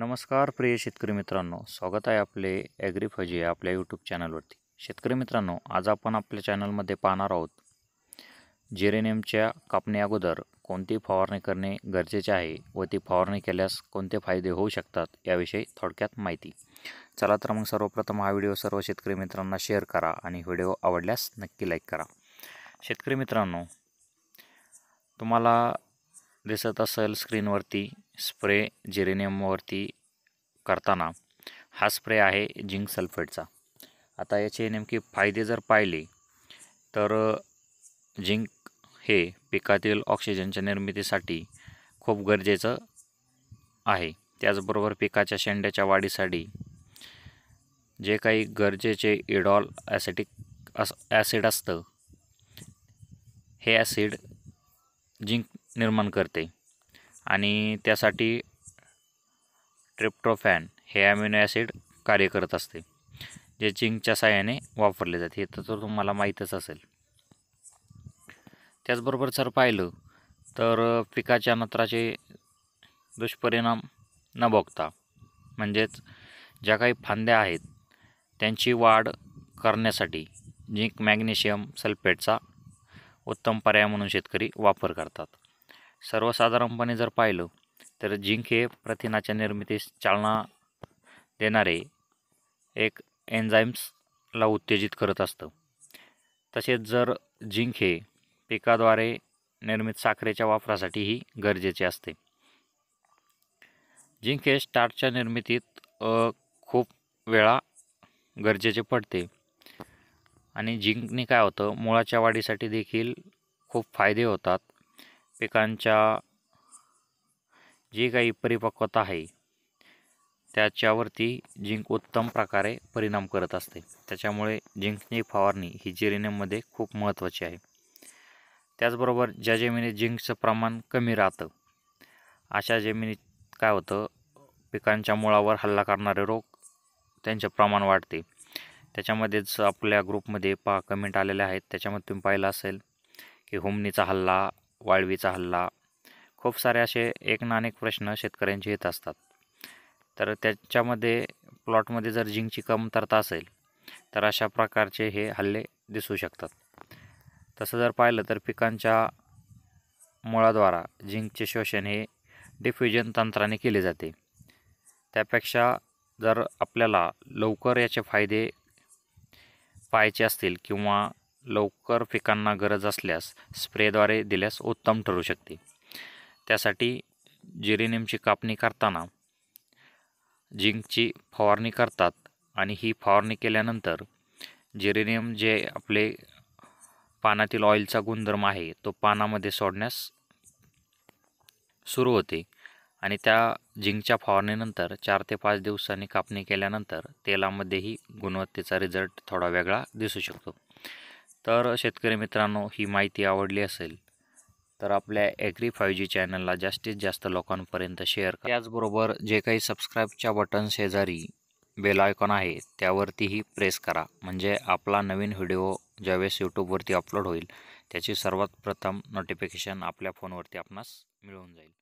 नमस्कार प्रिय शेतकरी मित्रांनो स्वागत आहे आपले ॲग्रीफजी आपल्या यूट्यूब चॅनलवरती शेतकरी मित्रांनो आज आपण आपल्या चॅनलमध्ये पाहणार आहोत जेरेनियमच्या कापणी अगोदर कोणती फवारणी करणे गरजेचे आहे व ती फवारणी केल्यास कोणते फायदे होऊ शकतात याविषयी थोडक्यात माहिती चला तर मग सर्वप्रथम हा व्हिडिओ सर्व शेतकरी मित्रांना शेअर करा आणि व्हिडिओ आवडल्यास नक्की लाईक करा शेतकरी मित्रांनो तुम्हाला दिसत असेल स्क्रीनवरती स्प्रे जेरेनियमवरती करताना हा स्प्रे आहे झिंक सल्फेटचा आता याचे नेमके फायदे जर पाहिले तर झिंक हे पिकातील ऑक्सिजनच्या निर्मितीसाठी खूप गरजेचं आहे त्याचबरोबर पिकाच्या शेंड्याच्या वाढीसाठी जे काही गरजेचे इडॉल ॲसिटिक अस ॲसिड असतं हे ॲसिड जिंक निर्माण करते आणि त्यासाठी ट्रिप्टोफॅन हे ॲमिनो ॲसिड कार्य करत असते जे जिंकच्या साह्याने वापरले जाते हे तर तुम्हाला माहीतच असेल त्याचबरोबर जर पाहिलं तर पिकाच्या नत्राचे दुष्परिणाम न बघता म्हणजेच ज्या काही फांद्या आहेत त्यांची वाढ करण्यासाठी जिंक मॅग्नेशियम सल्फेटचा उत्तम पर्याय म्हणून शेतकरी वापर करतात सर्वसाधारणपणे जर पाहिलं तर जिंक हे प्रथिनाच्या निर्मितीस चालना देणारे एक एन्झाईम्सला उत्तेजित करत असतं तसेच जर जिंक हे पिकाद्वारे निर्मित साखरेच्या वापरासाठीही गरजेचे असते जिंक हे स्टार्टच्या निर्मितीत खूप वेळा गरजेचे पडते आणि जिंकने काय होतं मुळाच्या वाढीसाठी देखील खूप फायदे होतात पिकांच्या जी काही परिपक्वता आहे त्याच्यावरती जिंक उत्तम प्रकारे परिणाम करत असते त्याच्यामुळे जिंकची फवारणी ही जिरेनियममध्ये खूप महत्त्वाची आहे त्याचबरोबर ज्या जमिनीत जिंकचं प्रमाण कमी राहतं अशा जमिनीत काय होतं पिकांच्या मुळावर हल्ला करणारे रोग त्यांचे प्रमाण वाढते त्याच्यामध्येच आपल्या ग्रुपमध्ये पा कमेंट आलेले आहेत त्याच्यामध्ये तुम्ही पाहिलं असेल की होमनीचा हल्ला वाळवीचा हल्ला खूप सारे असे एक ना अनेक प्रश्न शेतकऱ्यांचे येत असतात तर त्याच्यामध्ये प्लॉटमध्ये जर जिंकची कमतरता असेल तर अशा प्रकारचे हे हल्ले दिसू शकतात तसं जर पाहिलं तर पिकांच्या मुळाद्वारा जिंकचे शोषण हे डिफ्युजन तंत्राने केले जाते त्यापेक्षा जर आपल्याला लवकर याचे फायदे पाहायचे असतील किंवा लवकर पिकांना गरज असल्यास स्प्रेद्वारे दिल्यास उत्तम ठरू शकते त्यासाठी जिरेनियमची कापणी करताना झिंकची फवारणी करतात आणि ही फवारणी केल्यानंतर जिरेनियम जे आपले पानातील ऑइलचा गुणधर्म आहे तो पानामध्ये सोडण्यास सुरू होते आणि त्या झिंकच्या फवारणीनंतर चार ते पाच दिवसांनी कापणी केल्यानंतर तेलामध्येही गुणवत्तेचा रिझल्ट थोडा वेगळा दिसू शकतो तर शेतकरी मित्रांनो ही माहिती आवडली असेल तर आपल्या ॲग्री फाय जी चॅनलला जास्तीत जास्त लोकांपर्यंत शेअर करा त्याचबरोबर जे काही सबस्क्राईबच्या बटन शेजारी बेल आयकॉन आहे त्यावरतीही प्रेस करा म्हणजे आपला नवीन व्हिडिओ ज्यावेळेस यूट्यूबवरती अपलोड होईल त्याची सर्वात प्रथम नोटिफिकेशन आपल्या फ़ोनवरती आपणास मिळून जाईल